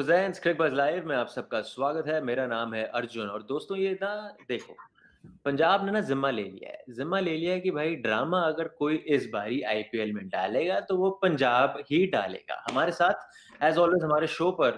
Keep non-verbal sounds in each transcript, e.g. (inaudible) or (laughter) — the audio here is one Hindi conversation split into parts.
हुसैन क्रिकबाज लाइव में आप सबका स्वागत है मेरा नाम है अर्जुन और दोस्तों ये ना देखो पंजाब ने ना जिम्मा ले लिया है जिम्मा ले लिया है कि भाई ड्रामा अगर कोई इस बारी आईपीएल में डालेगा तो वो पंजाब ही डालेगा हमारे साथ एज ऑलवेज हमारे शो पर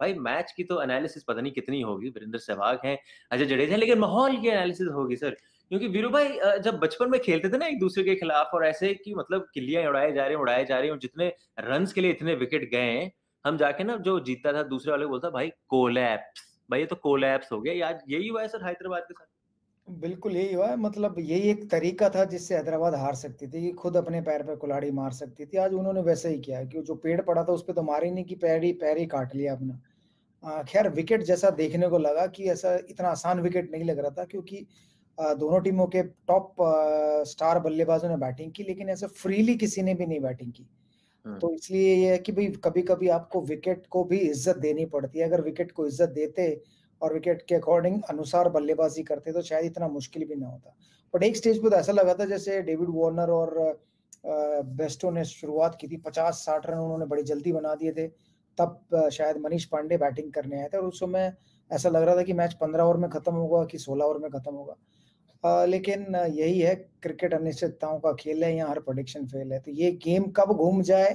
भाई मैच की तो एनालिसिस पता नहीं कितनी होगी वीरेंद्र सहवाग हैं अजय जडेजा हैं लेकिन माहौल की एनालिसिस होगी सर क्योंकि वीरू भाई जब बचपन में खेलते थे ना एक दूसरे के खिलाफ और ऐसे कि मतलब किलियां उड़ाए जा रहे हैं उड़ाए जा रहे हैं और जितने रन के लिए इतने विकेट गए हैं हम जाके ना जो जीता था दूसरे वाले बोलता भाई कोलैप्स भाई ये तो कोलैप्स हो गया आज यही हुआ है सर हैदराबाद के साथ बिल्कुल यही हुआ है मतलब यही एक तरीका था जिससे हैदराबाद हार सकती थी कि खुद अपने पैर पर कुलाड़ी मार सकती थी आज उन्होंने वैसे ही किया कि जो पेड़ पड़ा था उस पर तो मारे नहीं कि पैर ही पैर ही काट लिया अपना खैर विकेट जैसा देखने को लगा कि ऐसा इतना आसान विकेट नहीं लग रहा था क्योंकि दोनों टीमों के टॉप स्टार बल्लेबाजों ने बैटिंग की लेकिन ऐसा फ्रीली किसी ने भी नहीं बैटिंग की हम्म। तो इसलिए ये है कि भाई कभी कभी आपको विकेट को भी इज्जत देनी पड़ती है अगर विकेट को इज्जत देते और विकेट के अकॉर्डिंग अनुसार बल्लेबाजी करते तो शायद इतना मुश्किल भी ना होता बट एक स्टेज पर तो ऐसा लगा था जैसे डेविड वार्नर और बेस्टो ने शुरुआत की थी पचास साठ रन उन्होंने बड़ी जल्दी बना दिए थे तब शायद मनीष पांडे बैटिंग करने आए थे और उस समय ऐसा लग रहा था कि मैच पंद्रह ओवर में खत्म होगा कि सोलह ओवर में खत्म होगा आ, लेकिन यही है क्रिकेट अनिश्चितताओं का खेल है यहाँ हर प्रोडिक्शन फेल है तो ये गेम कब घूम जाए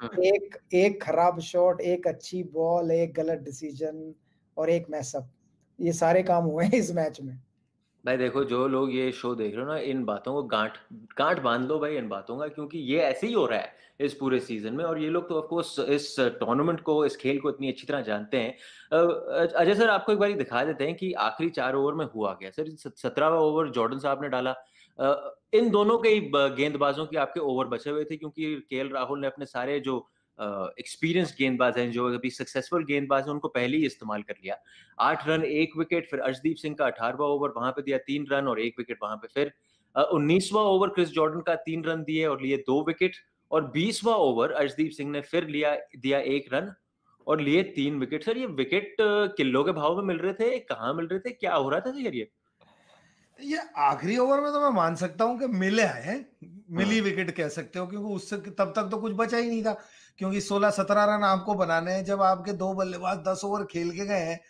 हाँ। एक एक खराब शॉट एक अच्छी बॉल एक गलत डिसीजन और एक मैसअप ये सारे काम हुए हैं इस मैच में भाई देखो जो लोग ये शो देख रहे हो ना इन बातों को गांठ गांठ बांध लो भाई इन बातों का क्योंकि ये ऐसे ही हो रहा है इस पूरे सीजन में और ये लोग तो ऑफकोर्स इस टूर्नामेंट को इस खेल को इतनी अच्छी तरह जानते हैं अजय सर आपको एक बार दिखा देते हैं कि आखिरी चार ओवर में हुआ क्या सर सत्रहवा ओवर जॉर्डन साहब ने डाला इन दोनों के गेंदबाजों के आपके ओवर बचे हुए थे क्योंकि के राहुल ने अपने सारे जो एक्सपीरियंस गेंदबाज हैं जो अभी सक्सेसफुल गेंदबाज हैं उनको पहले ही इस्तेमाल कर लिया आठ रन एक विकेट फिर अर्शदीप सिंह का अठारहवा ओवर वहां पे दिया तीन रन और एक विकेट वहां पे फिर उन्नीसवा ओवर क्रिस जॉर्डन का तीन रन दिए और लिए दो विकेट और बीसवा ओवर अर्शदीप सिंह ने फिर लिया दिया एक रन और लिए तीन विकेट सर ये विकेट किलो के भाव में मिल रहे थे कहाँ मिल रहे थे क्या हो रहा था सर ये ये आखिरी ओवर में तो मैं मान सकता हूं कि मिले हैं मिली विकेट हाँ। कह सकते हो क्योंकि उससे तब तक तो कुछ बचा ही नहीं था क्योंकि 16-17 रन आपको बनाने हैं जब आपके दो बल्लेबाज 10 ओवर खेल के गए हैं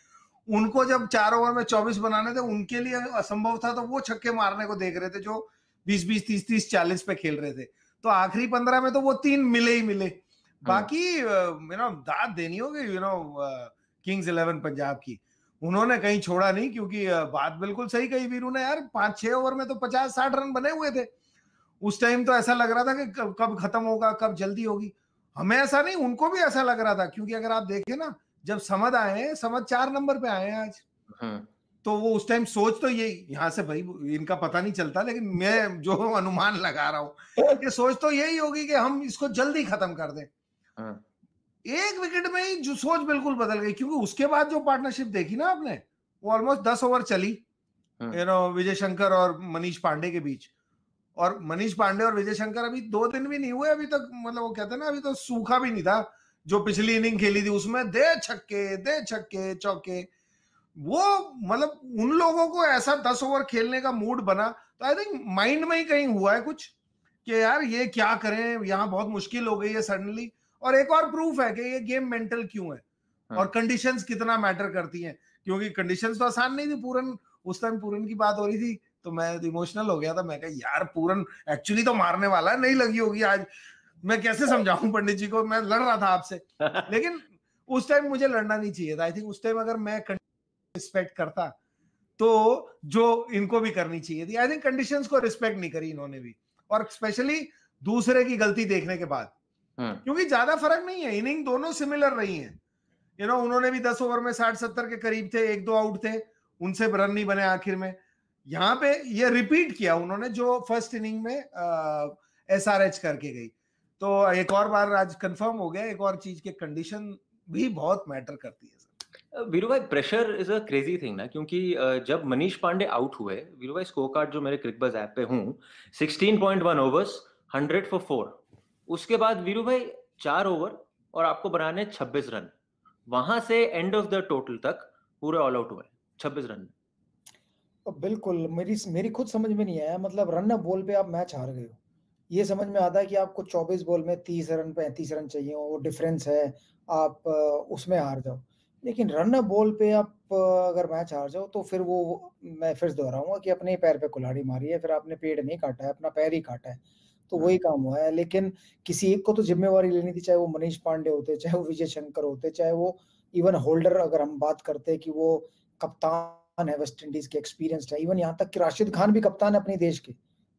उनको जब चार ओवर में 24 बनाने थे उनके लिए असंभव था तो वो छक्के मारने को देख रहे थे जो 20 20 30 30 40 पे खेल रहे थे तो आखिरी पंद्रह में तो वो तीन मिले ही मिले हाँ। बाकी यू नो दाद देनी होगी you know Kings Eleven Punjab की उन्होंने कहीं छोड़ा नहीं क्योंकि बात बिल्कुल सही कही वीरू ने यार पांच छह ओवर में तो पचास साठ रन बने हुए थे उस टाइम तो ऐसा लग रहा था कि कब खत्म होगा कब जल्दी होगी हमें ऐसा नहीं उनको भी ऐसा लग रहा था क्योंकि अगर आप देखें ना जब समझ आए हैं समझ चार नंबर पे आए हैं आज हाँ। तो वो उस टाइम सोच तो ये यहाँ से भाई इनका पता नहीं चलता लेकिन मैं जो (laughs) अनुमान लगा रहा हूँ सोच तो यही होगी कि हम इसको जल्दी खत्म कर दें हाँ। एक विकेट में ही जो सोच बिल्कुल बदल गई क्योंकि उसके बाद जो पार्टनरशिप देखी ना आपने वो ऑलमोस्ट दस ओवर चली यू हाँ। नो विजय शंकर और मनीष पांडे के बीच और मनीष पांडे और विजय शंकर अभी दो दिन भी नहीं हुए अभी तक मतलब वो कहते हैं ना अभी तो सूखा भी नहीं था जो पिछली इनिंग खेली थी उसमें दे छक्के दे छक्के चौके वो मतलब उन लोगों को ऐसा दस ओवर खेलने का मूड बना तो आई थिंक माइंड में ही कहीं हुआ है कुछ कि यार ये क्या करें यहाँ बहुत मुश्किल हो गई है सडनली और एक और प्रूफ है कि ये गेम मेंटल क्यों है हाँ। और कंडीशंस कितना मैटर करती हैं क्योंकि कंडीशंस तो आसान नहीं थी पूरन उस टाइम पूरन की बात हो रही थी तो मैं इमोशनल हो गया था मैं कह यार पूरन एक्चुअली तो मारने वाला है नहीं लगी होगी आज मैं कैसे समझाऊं पंडित जी को मैं लड़ रहा था आपसे (laughs) लेकिन उस टाइम मुझे लड़ना नहीं चाहिए था आई थिंक उस टाइम अगर मैं रिस्पेक्ट करता तो जो इनको भी करनी चाहिए थी आई थिंक कंडीशंस को रिस्पेक्ट नहीं करी इन्होंने भी और स्पेशली दूसरे की गलती देखने के बाद हम्म। क्योंकि ज्यादा फर्क नहीं है इनिंग दोनों सिमिलर रही है यू नो उन्होंने भी दस ओवर में साठ सत्तर के करीब थे एक दो आउट थे उनसे रन नहीं बने आखिर में यहां पे ये रिपीट किया उन्होंने जो फर्स्ट इनिंग में एस आर एच करके गई तो एक और बार आज कंफर्म हो गया एक और चीज के कंडीशन भी बहुत मैटर करती है वीरू भाई pressure is a crazy thing ना क्योंकि जब मनीष पांडे आउट हुए वीरू भाई स्कोर कार्ड जो मेरे क्रिकबज ऐप पे हूँ one overs hundred for four उसके बाद वीरू भाई चार ओवर और आपको बनाने छब्बीस रन वहां से एंड ऑफ द टोटल तक पूरे ऑल आउट हुए छब्बीस रन में तो बिल्कुल मेरी मेरी खुद समझ में नहीं आया मतलब रन अप बॉल पे आप मैच हार गए हो ये समझ में आता है कि आपको 24 बॉल में 30 रन पैंतीस रन चाहिए वो डिफरेंस है आप उसमें हार जाओ लेकिन रन अप बॉल पे आप अगर मैच हार जाओ तो फिर वो मैं फिर दोहराऊंगा कि अपने पैर पे कुल्हाड़ी मारी है फिर आपने पेड़ नहीं काटा है अपना पैर ही काटा है तो वही हाँ। काम हुआ है लेकिन किसी एक को तो जिम्मेवारी लेनी थी चाहे वो मनीष पांडे होते चाहे वो विजय शंकर होते चाहे वो इवन होल्डर अगर हम बात करते कि वो कप्तान कप्तान है वेस्ट इंडीज के एक्सपीरियंस्ड है इवन यहाँ तक कि राशिद खान भी कप्तान है अपने देश के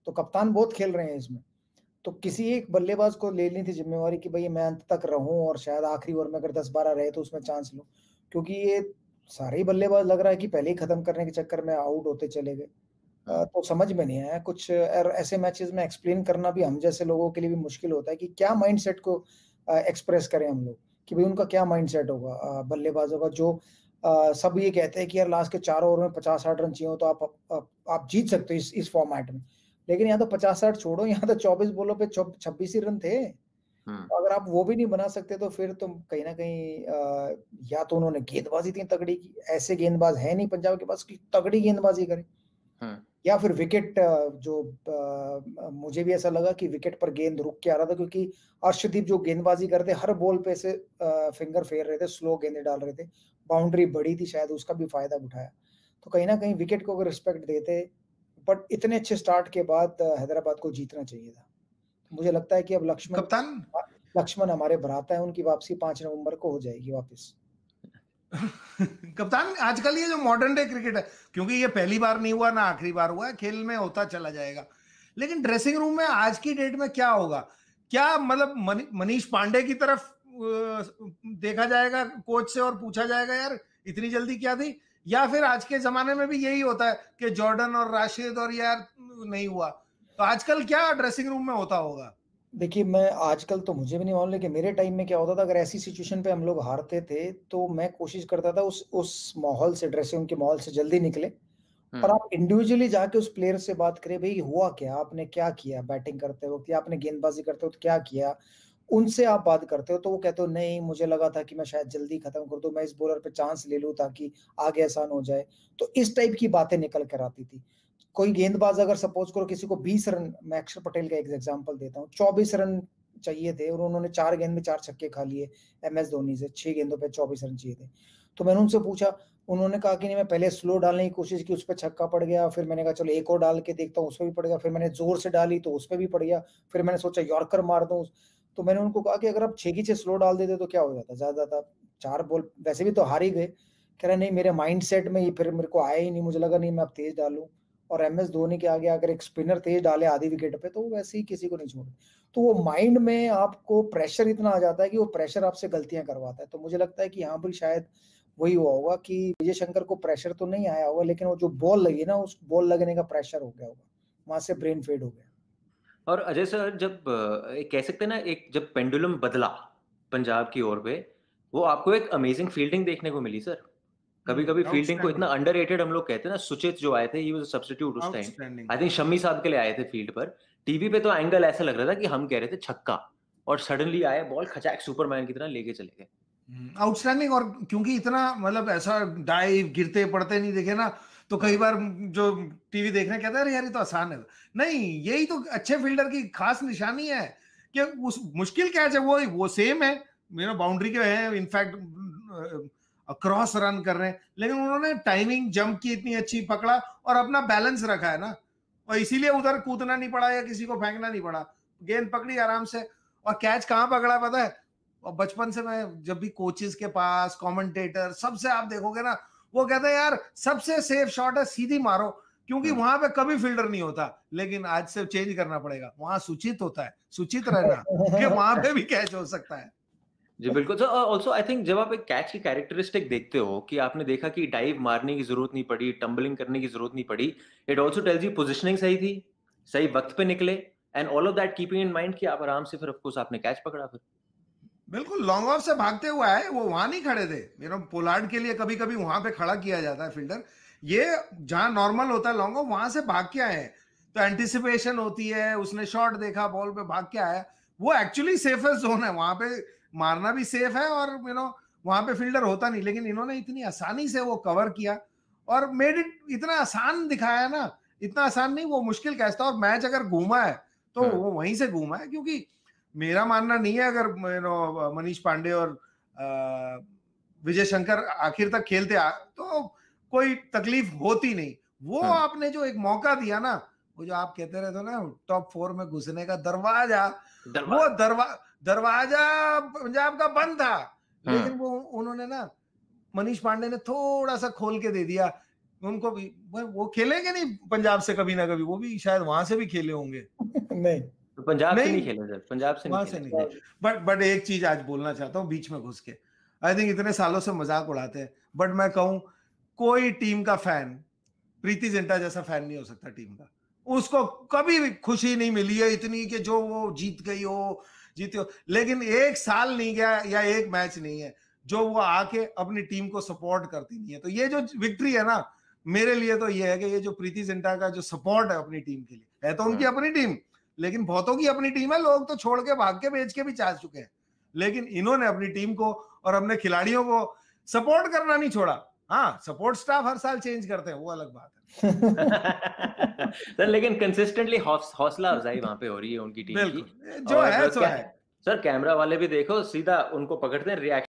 तो कप्तान बहुत खेल रहे हैं इसमें तो किसी एक बल्लेबाज को ले ली थी जिम्मेवारी कि भाई मैं अंत तक रहूं और शायद आखिरी ओवर में अगर दस बारह रहे तो उसमें चांस लूँ क्योंकि ये सारे ही बल्लेबाज लग रहा है कि पहले ही खत्म करने के चक्कर में आउट होते चले गए तो समझ में नहीं आया कुछ ऐसे मैचेस में एक्सप्लेन करना भी हम जैसे लोगों के लिए भी मुश्किल होता है कि क्या माइंडसेट को एक्सप्रेस करें हम लोग कि भाई उनका क्या माइंडसेट होगा बल्लेबाजों का जो सब ये कहते हैं कि यार लास्ट के चार ओवर में पचास साठ रन चाहिए तो आप, आप आप जीत सकते हो इस इस फॉर्मेट में लेकिन यहाँ तो पचास साठ छोड़ो यहाँ तो चौबीस बोलो पे छब्बीस ही रन थे हम्म। तो अगर आप वो भी नहीं बना सकते तो फिर तो कहीं ना कहीं या तो उन्होंने गेंदबाजी इतनी तगड़ी की ऐसे गेंदबाज है नहीं पंजाब के पास कि तगड़ी गेंदबाजी करे हम्म। या फिर विकेट जो आ, मुझे भी ऐसा लगा कि विकेट पर गेंद रुक के आ रहा था क्योंकि अर्षदीप जो गेंदबाजी करते हर बॉल पे से आ, फिंगर फेर रहे थे स्लो गेंदे डाल रहे थे बाउंड्री बड़ी थी शायद उसका भी फायदा उठाया तो कहीं ना कहीं विकेट को अगर रिस्पेक्ट देते बट इतने अच्छे स्टार्ट के बाद हैदराबाद को जीतना चाहिए था मुझे लगता है कि अब लक्ष्मण कप्तान लक्ष्मण हमारे भराता है उनकी वापसी पांच नवंबर को हो जाएगी वापस (laughs) कप्तान आजकल ये जो मॉडर्न डे क्रिकेट है क्योंकि ये पहली बार नहीं हुआ ना आखिरी बार हुआ है खेल में होता चला जाएगा लेकिन ड्रेसिंग रूम में आज की डेट में क्या होगा क्या मतलब मनीष पांडे की तरफ देखा जाएगा कोच से और पूछा जाएगा यार इतनी जल्दी क्या थी या फिर आज के जमाने में भी यही होता है कि जॉर्डन और राशिद और यार नहीं हुआ तो आजकल क्या ड्रेसिंग रूम में होता होगा देखिए मैं आजकल तो मुझे भी नहीं मालूम लेकिन मेरे टाइम में क्या होता था अगर ऐसी सिचुएशन पे हम लोग हारते थे तो मैं कोशिश करता था उस उस माहौल से ड्रेसिंग रूम के माहौल से जल्दी निकले और हम्म। आप इंडिविजुअली जाके उस प्लेयर से बात करें भाई हुआ क्या आपने क्या किया बैटिंग करते वक्त या आपने गेंदबाजी करते वक्त क्या किया उनसे आप बात करते हो तो वो कहते हो नहीं मुझे लगा था कि मैं शायद जल्दी खत्म कर दू मैं इस बॉलर पे चांस ले लू ताकि आगे आसान हो जाए तो इस टाइप की बातें निकल कर आती थी कोई गेंदबाज अगर सपोज करो किसी को 20 रन मैं अक्षर पटेल का एक एग्जाम्पल देता हूँ 24 रन चाहिए थे और उन्होंने चार गेंद में चार छक्के खा लिए एम एस धोनी से छह गेंदों पर चौबीस रन चाहिए थे तो मैंने उनसे पूछा उन्होंने कहा कि नहीं मैं पहले स्लो डालने की कोशिश की उस पर छक्का पड़ गया फिर मैंने कहा चलो एक और डाल के देखता हूँ उस पर भी पड़ गया फिर मैंने जोर से डाली तो उस पर भी पड़ गया फिर मैंने सोचा यॉर्कर मार दूँ तो मैंने उनको कहा कि अगर आप छः की छः स्लो डाल देते तो क्या हो जाता ज़्यादा था चार बॉल वैसे भी तो हार ही गए कह रहे नहीं मेरे माइंड सेट में ये फिर मेरे को आया ही नहीं मुझे लगा नहीं मैं अब तेज डालूँ और एम एस धोनी के आगे अगर एक स्पिनर तेज डाले आधी विकेट पे तो वैसे ही किसी को नहीं छोड़े तो वो माइंड में आपको प्रेशर इतना आ जाता है कि वो प्रेशर आपसे गलतियां करवाता है तो मुझे लगता है कि यहाँ पर शायद वही हुआ होगा कि विजय शंकर को प्रेशर तो नहीं आया होगा लेकिन वो जो बॉल लगी ना उस बॉल लगने का प्रेशर हो गया होगा वहां से ब्रेन फेड हो गया और अजय सर जब कह सकते ना एक जब पेंडुलम बदला पंजाब की ओर पे वो आपको एक अमेजिंग फील्डिंग देखने को मिली सर कभी हम्म, कभी फील्डिंग को इतना अंडर अंडररेटेड हम लोग कहते हैं ना सुचित जो आए थे ही वाज सब्स्टिट्यूट उस टाइम आई थिंक शम्मी साहब के लिए आए थे फील्ड पर टीवी पे तो एंगल ऐसा लग रहा था कि हम कह रहे थे छक्का और सडनली आए बॉल खचाक सुपरमैन की तरह लेके चले गए आउटस्टैंडिंग हम्म, और क्योंकि इतना मतलब ऐसा डाइव गिरते पड़ते नहीं देखे ना तो कई बार जो टीवी देख रहे हैं कहते हैं अरे यार ये तो आसान है नहीं यही तो अच्छे फील्डर की खास निशानी है कि उस मुश्किल क्या है वो वो सेम है मेरा बाउंड्री के है इनफैक्ट अक्रॉस रन कर रहे हैं लेकिन उन्होंने टाइमिंग जंप की इतनी अच्छी पकड़ा और अपना बैलेंस रखा है ना और इसीलिए उधर कूदना नहीं पड़ा या किसी को फेंकना नहीं पड़ा गेंद पकड़ी आराम से और कैच कहाँ पकड़ा पता है और बचपन से मैं जब भी कोचेस के पास कमेंटेटर सबसे आप देखोगे ना वो कहते हैं यार सबसे सेफ शॉट है सीधी मारो क्योंकि हाँ। वहां पे कभी फील्डर नहीं होता लेकिन आज से चेंज करना पड़ेगा वहां सूचित होता है सूचित रहना कि वहां पे भी कैच हो सकता है जी बिल्कुल सर और ऑल्सो आई थिंक जब आप एक कैच की कैरेक्टरिस्टिक देखते हो कि आपने देखा कि डाइव मारने की जरूरत नहीं पड़ी टम्बलिंग करने की जरूरत नहीं पड़ी it also tells you positioning सही थी सही वक्त पे निकले and all of that keeping in mind कि आप आराम से फिर ऑफकोर्स आपने कैच पकड़ा फिर बिल्कुल लॉन्ग ऑफ से भागते हुए आए वो वहां नहीं खड़े थे यू नो पोलार्ड के लिए कभी कभी वहां पे खड़ा किया जाता है फील्डर ये जहां नॉर्मल होता है लॉन्ग ऑफ वहां से भाग के आए हैं तो एंटिसिपेशन होती है उसने शॉट देखा बॉल पे भाग के आया वो एक्चुअली सेफेस्ट जोन है वहां पे मारना भी सेफ है और यू नो वहां पे फील्डर होता नहीं लेकिन इन्होंने इतनी आसानी से वो कवर किया और मेड इट इतना आसान दिखाया ना इतना आसान नहीं वो मुश्किल कैसा और मैच अगर घूमा है तो हाँ। वो वहीं से घूमा है क्योंकि मेरा मानना नहीं है अगर यू नो मनीष पांडे और विजय शंकर आखिर तक खेलते आ, तो कोई तकलीफ होती नहीं वो हाँ। आपने जो एक मौका दिया ना वो जो आप कहते रहे थे ना टॉप फोर में घुसने का दरवाजा वो दरवा दरवाजा पंजाब का बंद था हाँ। लेकिन वो उन्होंने ना मनीष पांडे ने थोड़ा सा खोल के दे दिया उनको भी वो खेलेंगे नहीं पंजाब से कभी ना कभी वो भी शायद वहां से भी खेले होंगे (laughs) नहीं तो पंजाब से नहीं खेला सर पंजाब से नहीं, नहीं खेला बट बट एक चीज आज बोलना चाहता हूँ बीच में घुस के आई थिंक इतने सालों से मजाक उड़ाते हैं बट मैं कहूँ कोई टीम का फैन प्रीति जिंटा जैसा फैन नहीं हो सकता टीम का उसको कभी भी खुशी नहीं मिली है इतनी कि जो वो जीत गई हो जीती हो लेकिन एक साल नहीं गया या एक मैच नहीं है जो वो आके अपनी टीम को सपोर्ट करती नहीं है तो ये जो विक्ट्री है ना मेरे लिए तो ये है कि ये जो प्रीति जिंटा का जो सपोर्ट है अपनी टीम के लिए है तो उनकी हाँ। अपनी टीम लेकिन बहुतों की अपनी टीम है लोग तो छोड़ के भाग के बेच के भी चाह चुके हैं लेकिन इन्होंने अपनी टीम को और अपने खिलाड़ियों को सपोर्ट करना नहीं छोड़ा हाँ सपोर्ट स्टाफ हर साल चेंज करते हैं वो अलग बात है (laughs) सर लेकिन कंसिस्टेंटली हौसला अफजाई वहां पे हो रही है उनकी टीम की जो है सो है सर कैमरा वाले भी देखो सीधा उनको पकड़ते हैं रिएक्शन